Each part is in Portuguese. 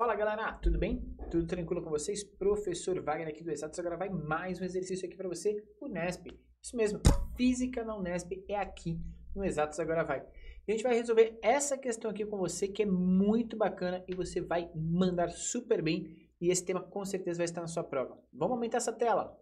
Fala galera, tudo bem? Tudo tranquilo com vocês? Professor Wagner aqui do Exatos, agora vai mais um exercício aqui para você, o Nesp. Isso mesmo, física na Unesp é aqui no Exatos Agora Vai. E a gente vai resolver essa questão aqui com você que é muito bacana e você vai mandar super bem e esse tema com certeza vai estar na sua prova. Vamos aumentar essa tela?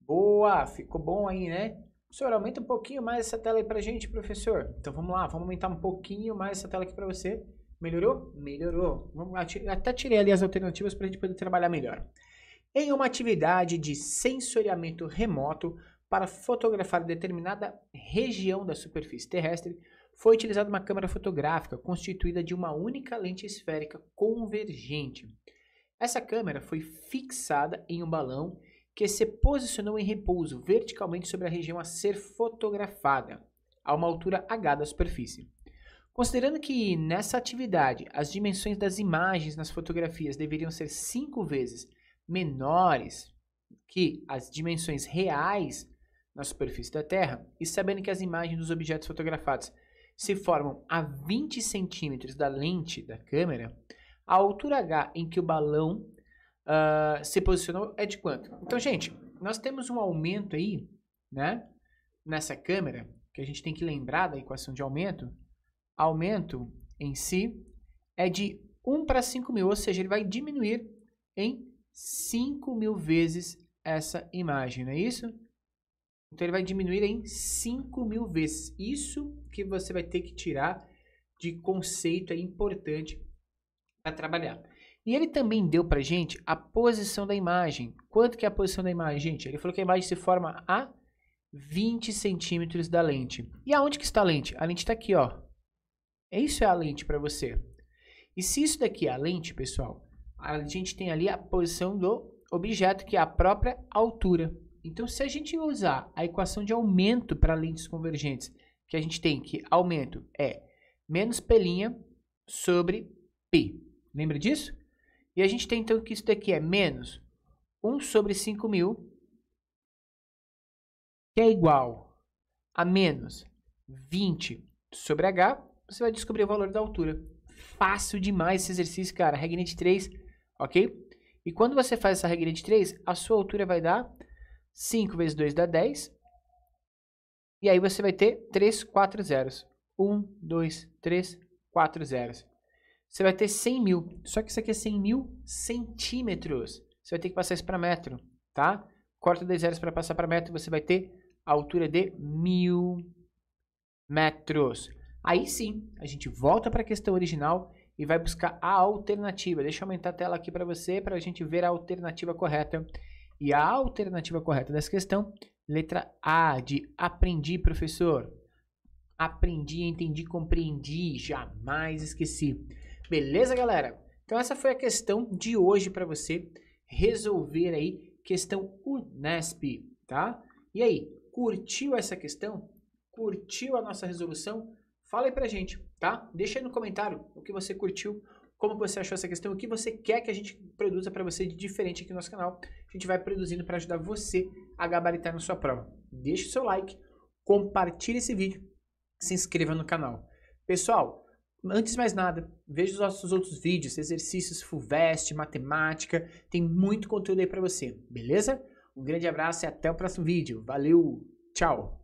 Boa, ficou bom aí, né? Senhor, aumenta um pouquinho mais essa tela aí pra gente, professor. Então vamos lá, vamos aumentar um pouquinho mais essa tela aqui para você. Melhorou? Melhorou. Vamos lá, até tirei ali as alternativas para a gente poder trabalhar melhor. Em uma atividade de sensoriamento remoto para fotografar determinada região da superfície terrestre, foi utilizada uma câmera fotográfica constituída de uma única lente esférica convergente. Essa câmera foi fixada em um balão que se posicionou em repouso verticalmente sobre a região a ser fotografada, a uma altura H da superfície. Considerando que nessa atividade as dimensões das imagens nas fotografias deveriam ser cinco vezes menores que as dimensões reais na superfície da Terra, e sabendo que as imagens dos objetos fotografados se formam a 20 centímetros da lente da câmera, a altura H em que o balão uh, se posicionou é de quanto? Então, gente, nós temos um aumento aí, né? Nessa câmera, que a gente tem que lembrar da equação de aumento, aumento em si é de 1 para 5 mil, ou seja, ele vai diminuir em 5 mil vezes essa imagem, não é isso? Então ele vai diminuir em 5 mil vezes. Isso que você vai ter que tirar de conceito é importante para trabalhar. E ele também deu para gente a posição da imagem. Quanto que é a posição da imagem, gente? Ele falou que a imagem se forma a 20 centímetros da lente. E aonde que está a lente? A lente está aqui, ó. Isso é a lente para você. E se isso daqui é a lente, pessoal, a gente tem ali a posição do objeto, que é a própria altura. Então, se a gente usar a equação de aumento para lentes convergentes, que a gente tem que aumento é menos P' sobre π. Lembra disso? E a gente tem, então, que isso daqui é menos 1 sobre 5.000, mil, que é igual a menos 20 sobre H, você vai descobrir o valor da altura. Fácil demais esse exercício, cara. Regrinha de 3, ok? E quando você faz essa regrinha de 3, a sua altura vai dar 5 vezes 2 dá 10. E aí você vai ter 3, 4 zeros. 1, 2, 3, 4 zeros. Você vai ter 100 mil. Só que isso aqui é 100 mil centímetros. Você vai ter que passar isso para metro, tá? Corta 10 zeros para passar para metro, você vai ter a altura de mil metros. Aí sim, a gente volta para a questão original e vai buscar a alternativa. Deixa eu aumentar a tela aqui para você, para a gente ver a alternativa correta. E a alternativa correta dessa questão, letra A, de aprendi, professor. Aprendi, entendi, compreendi, jamais esqueci. Beleza, galera? Então essa foi a questão de hoje para você resolver aí, questão Unesp, tá? E aí, curtiu essa questão? Curtiu a nossa resolução? Fala aí pra gente, tá? Deixa aí no comentário o que você curtiu, como você achou essa questão, o que você quer que a gente produza para você de diferente aqui no nosso canal. A gente vai produzindo para ajudar você a gabaritar na sua prova. Deixe o seu like, compartilhe esse vídeo, se inscreva no canal. Pessoal, antes de mais nada, veja os nossos outros vídeos, exercícios Fulvest, matemática, tem muito conteúdo aí para você, beleza? Um grande abraço e até o próximo vídeo. Valeu, tchau!